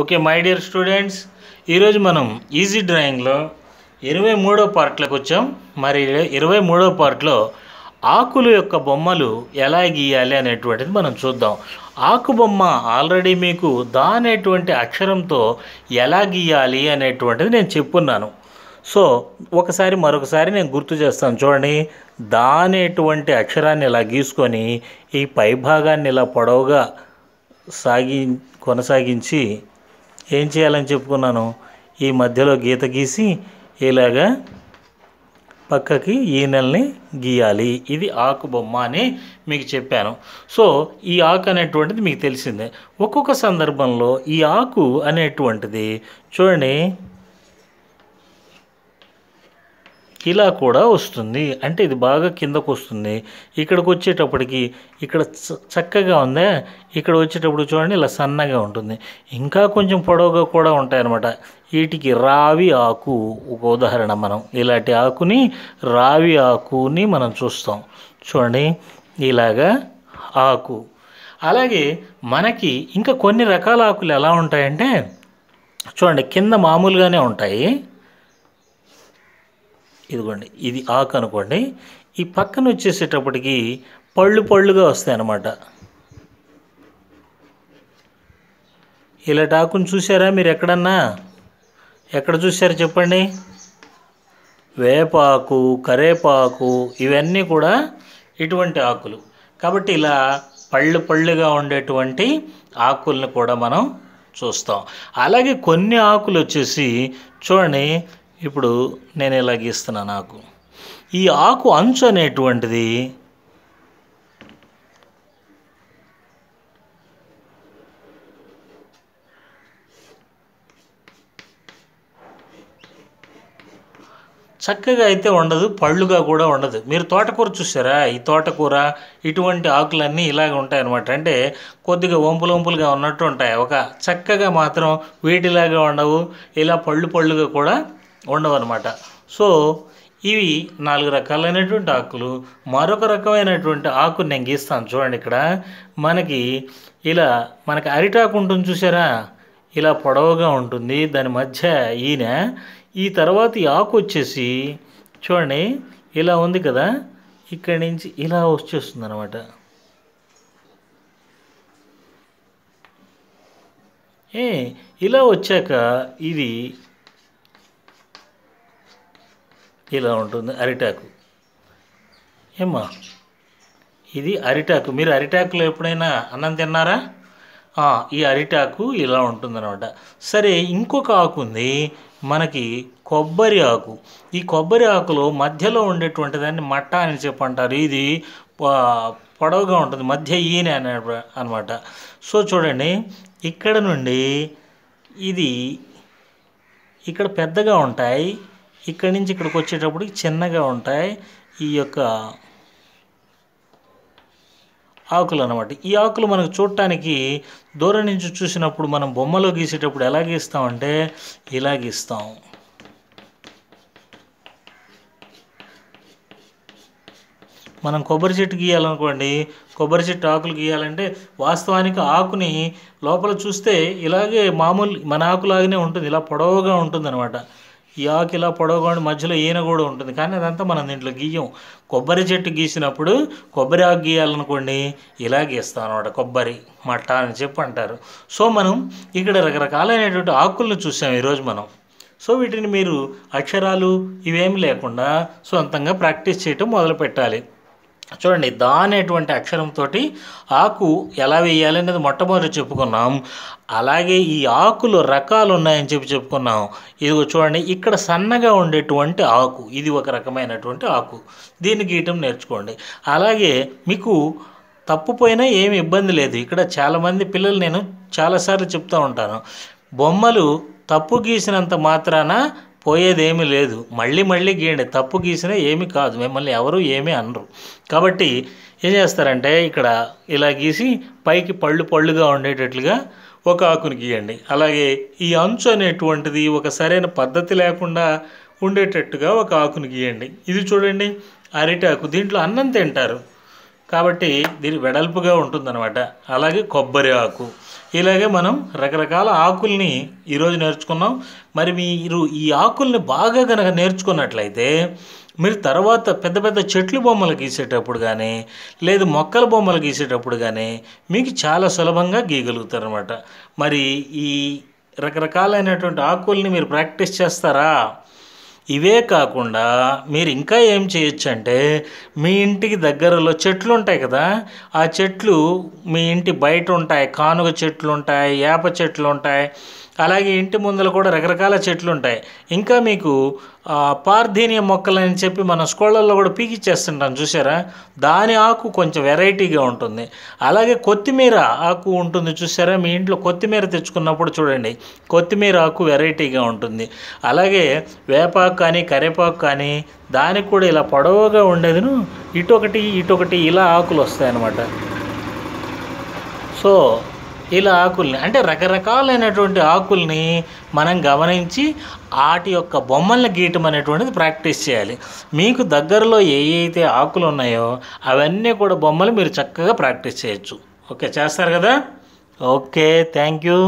okay my dear students ఈరోజు మనం easy డ్రాయింగ్లో ఇరవై మూడో పార్ట్లోకి వచ్చాం మరి ఇరవై మూడో పార్ట్లో ఆకులు యొక్క బొమ్మలు ఎలా గీయాలి అనేటువంటిది మనం చూద్దాం ఆకు బొమ్మ ఆల్రెడీ మీకు దా అనేటువంటి అక్షరంతో ఎలా గీయాలి అనేటువంటిది నేను చెప్పున్నాను సో ఒకసారి మరొకసారి నేను గుర్తు చేస్తాను చూడండి దా అనేటువంటి అక్షరాన్ని ఇలా గీసుకొని ఈ పైభాగాన్ని ఇలా పొడవుగా సాగి కొనసాగించి ఏం చేయాలని చెప్పుకున్నాను ఈ మధ్యలో గీత గీసి ఇలాగా పక్కకి ఈనెల్ని గీయాలి ఇది ఆకు బొమ్మ అని మీకు చెప్పాను సో ఈ ఆకు అనేటువంటిది మీకు తెలిసిందే ఒక్కొక్క సందర్భంలో ఈ ఆకు అనేటువంటిది చూడండి ఇలా కూడా వస్తుంది అంటే ఇది బాగా కిందకు వస్తుంది ఇక్కడికి వచ్చేటప్పటికి ఇక్కడ చక్కగా ఉందా ఇక్కడ వచ్చేటప్పుడు చూడండి ఇలా సన్నగా ఉంటుంది ఇంకా కొంచెం పొడవుగా కూడా ఉంటాయన్నమాట వీటికి రావి ఆకు ఒక ఉదాహరణ మనం ఇలాంటి ఆకుని రావి ఆకుని మనం చూస్తాం చూడండి ఇలాగా ఆకు అలాగే మనకి ఇంకా కొన్ని రకాల ఆకులు ఎలా ఉంటాయంటే చూడండి కింద మామూలుగానే ఉంటాయి ఇదిగోండి ఇది ఆకు అనుకోండి ఈ పక్కన వచ్చేసేటప్పటికి పళ్ళు పళ్ళుగా వస్తాయి అన్నమాట ఇలాంటి ఆకును చూసారా మీరు ఎక్కడన్నా ఎక్కడ చూసారు చెప్పండి వేపాకు కరేపాకు ఇవన్నీ కూడా ఇటువంటి ఆకులు కాబట్టి ఇలా పళ్ళు పళ్ళుగా ఉండేటువంటి ఆకుల్ని కూడా మనం చూస్తాం అలాగే కొన్ని ఆకులు వచ్చేసి చూడండి ఇప్పుడు నేను ఇలా గీస్తున్నాను ఆకు ఈ ఆకు అంచు అనేటువంటిది చక్కగా అయితే ఉండదు పళ్ళుగా కూడా ఉండదు మీరు తోటకూర చూసారా ఈ తోటకూర ఇటువంటి ఆకులన్నీ ఇలాగ ఉంటాయన్నమాట అంటే కొద్దిగా వంపులు వంపులుగా ఉన్నట్టు ఉంటాయి ఒక చక్కగా మాత్రం వీటిలాగా ఉండవు ఇలా పళ్ళు పళ్ళుగా కూడా ఉండవన్నమాట సో ఇవి నాలుగు రకాలైనటువంటి ఆకులు మరొక రకమైనటువంటి ఆకు నేను గీస్తాను చూడండి ఇక్కడ మనకి ఇలా మనకి అరిటాకు ఉంటుంది చూసారా ఇలా పొడవుగా ఉంటుంది దాని మధ్య ఈయన ఈ తర్వాత ఈ ఆకు వచ్చేసి చూడండి ఇలా ఉంది కదా ఇక్కడి నుంచి ఇలా వచ్చేస్తుంది అనమాట ఏ ఇలా వచ్చాక ఇది ఇలా ఉంటుంది అరిటాకు ఏమ్మా ఇది అరిటాకు మీరు అరిటాకులో ఎప్పుడైనా అన్నం తిన్నారా ఈ అరిటాకు ఇలా ఉంటుందన్నమాట సరే ఇంకొక ఆకు ఉంది మనకి కొబ్బరి ఆకు ఈ కొబ్బరి ఆకులో మధ్యలో ఉండేటువంటి దాన్ని మట్ట అని చెప్పంటారు ఇది పొడవుగా ఉంటుంది మధ్య ఈయన అనమాట సో చూడండి ఇక్కడ నుండి ఇది ఇక్కడ పెద్దగా ఉంటాయి ఇక్కడి నుంచి ఇక్కడికి వచ్చేటప్పుడు చిన్నగా ఉంటాయి ఈ యొక్క ఆకులు అనమాట ఈ ఆకులు మనకు చూడటానికి దూరం నుంచి చూసినప్పుడు మనం బొమ్మలో గీసేటప్పుడు ఎలా గీస్తామంటే ఇలా గీస్తాం మనం కొబ్బరి చెట్టు గీయాలనుకోండి కొబ్బరి చెట్టు ఆకులు గీయాలంటే వాస్తవానికి ఆకుని లోపల చూస్తే ఇలాగే మామూలు మన ఆకులాగానే ఉంటుంది ఇలా పొడవుగా ఉంటుంది అనమాట ఈ ఆకు ఇలా పొడవగాడు మధ్యలో ఈయన కూడా ఉంటుంది కానీ అదంతా మనం దీంట్లో గీయం కొబ్బరి చెట్టు గీసినప్పుడు కొబ్బరి ఆకు గీయాలనుకోండి ఇలా గీస్తాం అనమాట కొబ్బరి మట్ట అని చెప్పి అంటారు సో మనం ఇక్కడ రకరకాలైనటువంటి ఆకులను చూసాం ఈరోజు మనం సో వీటిని మీరు అక్షరాలు ఇవేమి లేకుండా సొంతంగా ప్రాక్టీస్ చేయటం మొదలు పెట్టాలి చూడండి దా అనేటువంటి అక్షరంతో ఆకు ఎలా వేయాలి అనేది మొట్టమొదటి చెప్పుకున్నాం అలాగే ఈ ఆకులు రకాలు ఉన్నాయని చెప్పి చెప్పుకున్నాం ఇదిగో చూడండి ఇక్కడ సన్నగా ఉండేటువంటి ఆకు ఇది ఒక రకమైనటువంటి ఆకు దీన్ని గీయటం నేర్చుకోండి అలాగే మీకు తప్పుపోయినా ఏమి ఇబ్బంది లేదు ఇక్కడ చాలామంది పిల్లలు నేను చాలాసార్లు చెప్తూ ఉంటాను బొమ్మలు తప్పు గీసినంత మాత్రాన పోయేదేమీ లేదు మళ్ళీ మళ్ళీ గీయండి తప్పు గీసినా ఏమీ కాదు మిమ్మల్ని ఎవరు ఏమీ అనరు కాబట్టి ఏం చేస్తారంటే ఇక్కడ ఇలా గీసి పైకి పళ్ళు పళ్ళుగా ఉండేటట్లుగా ఒక ఆకుని గీయండి అలాగే ఈ అంచు అనేటువంటిది ఒక సరైన పద్ధతి లేకుండా ఉండేటట్టుగా ఒక ఆకుని గీయండి ఇది చూడండి అరిటాకు దీంట్లో అన్నం తింటారు కాబట్టి దీని వెడల్పుగా ఉంటుందన్నమాట అలాగే కొబ్బరి ఆకు ఇలాగే మనం రకరకాల ఆకుల్ని ఈరోజు నేర్చుకున్నాం మరి మీరు ఈ ఆకుల్ని బాగా కనుక నేర్చుకున్నట్లయితే మీరు తర్వాత పెద్ద పెద్ద చెట్లు బొమ్మలు గీసేటప్పుడు కానీ లేదు మొక్కల బొమ్మలు గీసేటప్పుడు కానీ మీకు చాలా సులభంగా గీయగలుగుతారనమాట మరి ఈ రకరకాలైనటువంటి ఆకుల్ని మీరు ప్రాక్టీస్ చేస్తారా ఇవే కాకుండా మీరు ఇంకా ఏం చేయొచ్చు అంటే మీ ఇంటికి దగ్గరలో చెట్లు ఉంటాయి కదా ఆ చెట్లు మీ ఇంటి బయట ఉంటాయి కానుగ చెట్లు ఉంటాయి వేప చెట్లు ఉంటాయి అలాగే ఇంటి ముందర కూడా రకరకాల చెట్లు ఉంటాయి ఇంకా మీకు పార్థీనియ మొక్కలు అని చెప్పి మన స్కూళ్ళల్లో కూడా పీకిచ్చేస్తుంటాం చూసారా దాని ఆకు కొంచెం వెరైటీగా ఉంటుంది అలాగే కొత్తిమీర ఆకు ఉంటుంది చూసారా మీ ఇంట్లో కొత్తిమీర తెచ్చుకున్నప్పుడు చూడండి కొత్తిమీర ఆకు వెరైటీగా ఉంటుంది అలాగే వేపాకు తమలపాకు కానీ కరివేపాకు కానీ దానికి కూడా ఇలా పొడవుగా ఉండేదిను ఇటొకటి ఇటొకటి ఇలా ఆకులు వస్తాయన్నమాట సో ఇలా ఆకుల్ని అంటే రకరకాలైనటువంటి ఆకుల్ని మనం గమనించి వాటి యొక్క బొమ్మల్ని గీయటం అనేటువంటిది ప్రాక్టీస్ చేయాలి మీకు దగ్గరలో ఏ అయితే ఆకులు ఉన్నాయో అవన్నీ కూడా బొమ్మలు మీరు చక్కగా ప్రాక్టీస్ చేయొచ్చు ఓకే చేస్తారు కదా ఓకే థ్యాంక్ యూ